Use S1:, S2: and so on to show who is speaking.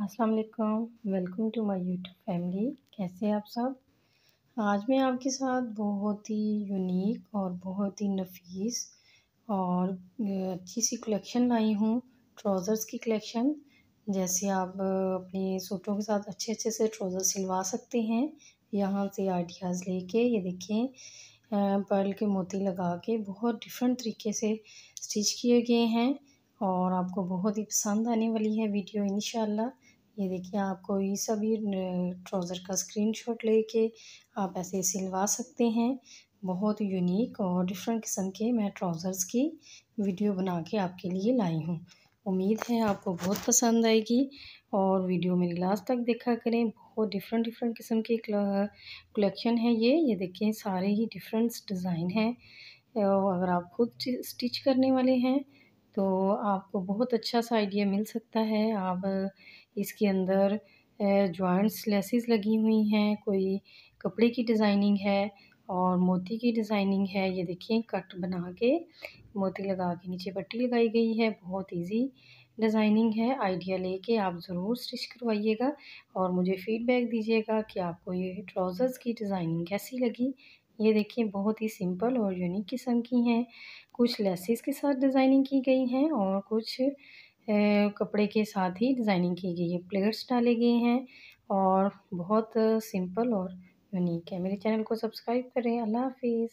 S1: अस्सलाम वालेकुम welcome to my YouTube family कैसे आप सब आज मैं आपके साथ बहुत ही यूनिक और बहुत ही नफीस और अच्छी सी कलेक्शन लाई हूँ ट्राउज़र्स की कलेक्शन जैसे आप अपने सूटों के साथ अच्छे अच्छे से ट्राउज़र सिलवा सकते हैं यहाँ से आइडियाज़ लेके ये देखें पर्ल के मोती लगा के बहुत डिफरेंट तरीके से स्टिच किए गए हैं और आपको बहुत ही पसंद आने वाली है वीडियो इन ये देखिए आपको ये सभी ट्राउज़र का स्क्रीनशॉट लेके आप ऐसे सिलवा सकते हैं बहुत यूनिक और डिफरेंट किस्म के मैं ट्राउज़र्स की वीडियो बना के आपके लिए लाई हूँ उम्मीद है आपको बहुत पसंद आएगी और वीडियो मेरी लास्ट तक देखा करें बहुत डिफरेंट डिफरेंट किस्म के कलेक्शन है ये ये देखें सारे ही डिफरेंट डिज़ाइन हैं और अगर आप खुद स्टिच करने वाले हैं तो आपको बहुत अच्छा सा आइडिया मिल सकता है आप इसके अंदर जॉइंट्स लेसिस लगी हुई हैं कोई कपड़े की डिज़ाइनिंग है और मोती की डिज़ाइनिंग है ये देखिए कट बना के मोती लगा के नीचे पट्टी लगाई गई है बहुत इजी डिज़ाइनिंग है आइडिया लेके आप ज़रूर स्टिच करवाइएगा और मुझे फीडबैक दीजिएगा कि आपको ये ट्राउज़र्स की डिज़ाइनिंग कैसी लगी ये देखिए बहुत ही सिंपल और यूनिक किस्म की हैं कुछ लेसिस के साथ डिज़ाइनिंग की गई हैं और कुछ कपड़े के साथ ही डिज़ाइनिंग की गई है प्लेट्स डाले गए हैं और बहुत सिंपल और यूनिक है मेरे चैनल को सब्सक्राइब करें अल्लाह हाफिज़